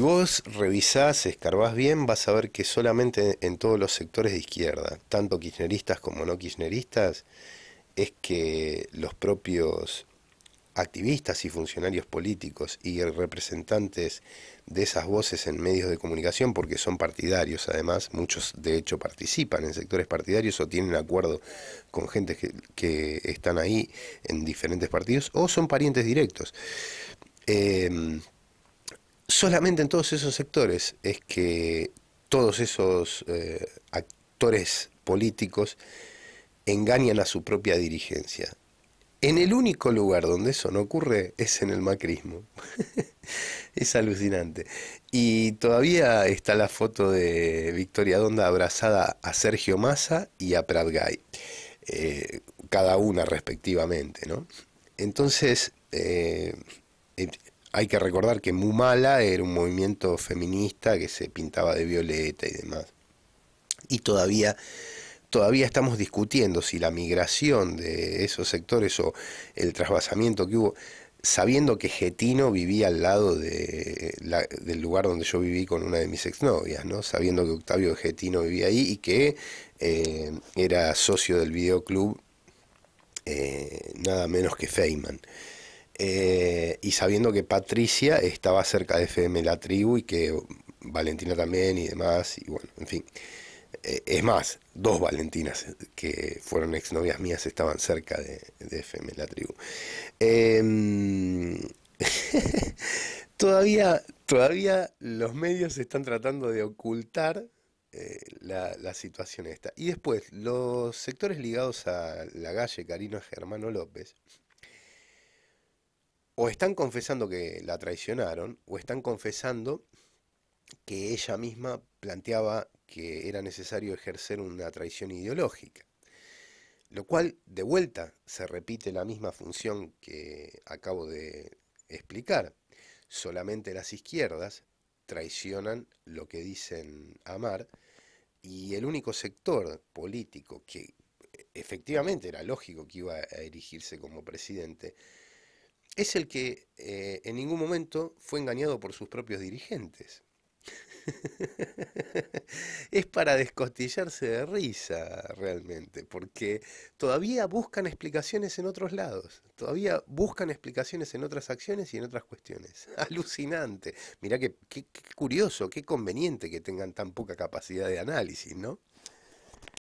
Si vos revisás, escarbás bien, vas a ver que solamente en todos los sectores de izquierda, tanto kirchneristas como no kirchneristas, es que los propios activistas y funcionarios políticos y representantes de esas voces en medios de comunicación, porque son partidarios además, muchos de hecho participan en sectores partidarios o tienen acuerdo con gente que, que están ahí en diferentes partidos, o son parientes directos. Em, solamente en todos esos sectores es que todos esos eh, actores políticos engañan a su propia dirigencia. En el único lugar donde eso no ocurre es en el macrismo. es alucinante. Y todavía está la foto de Victoria Donda abrazada a Sergio Massa y a Prat Guy, eh, cada una respectivamente, ¿no? Entonces, eh, hay que recordar que Mumala era un movimiento feminista que se pintaba de violeta y demás. Y todavía, todavía estamos discutiendo si la migración de esos sectores o el trasvasamiento que hubo, sabiendo que Getino vivía al lado de la, del lugar donde yo viví con una de mis exnovias, ¿no? sabiendo que Octavio Getino vivía ahí y que eh, era socio del videoclub eh, nada menos que Feynman. Eh, y sabiendo que Patricia estaba cerca de FM La Tribu y que Valentina también y demás, y bueno, en fin. Eh, es más, dos Valentinas que fueron exnovias mías estaban cerca de, FM La Tribu. Em, todavía, todavía los medios están tratando de ocultar eh, la, situación esta. Y después, los sectores ligados a la calle Carino Germano López o están confesando que la traicionaron, o están confesando que ella misma planteaba que era necesario ejercer una traición ideológica. Lo cual, de vuelta, se repite la misma función que acabo de explicar. Solamente las izquierdas traicionan lo que dicen amar y el único sector político que e-, efectivamente era lógico que iba a erigirse como presidente es el que eh, en ningún momento fue engañado por sus propios dirigentes. es para descostillarse de risa realmente, porque todavía buscan explicaciones en otros lados, todavía buscan explicaciones en otras acciones y en otras cuestiones. Alucinante. Mirá qué curioso, qué conveniente que tengan tan poca capacidad de análisis, ¿no?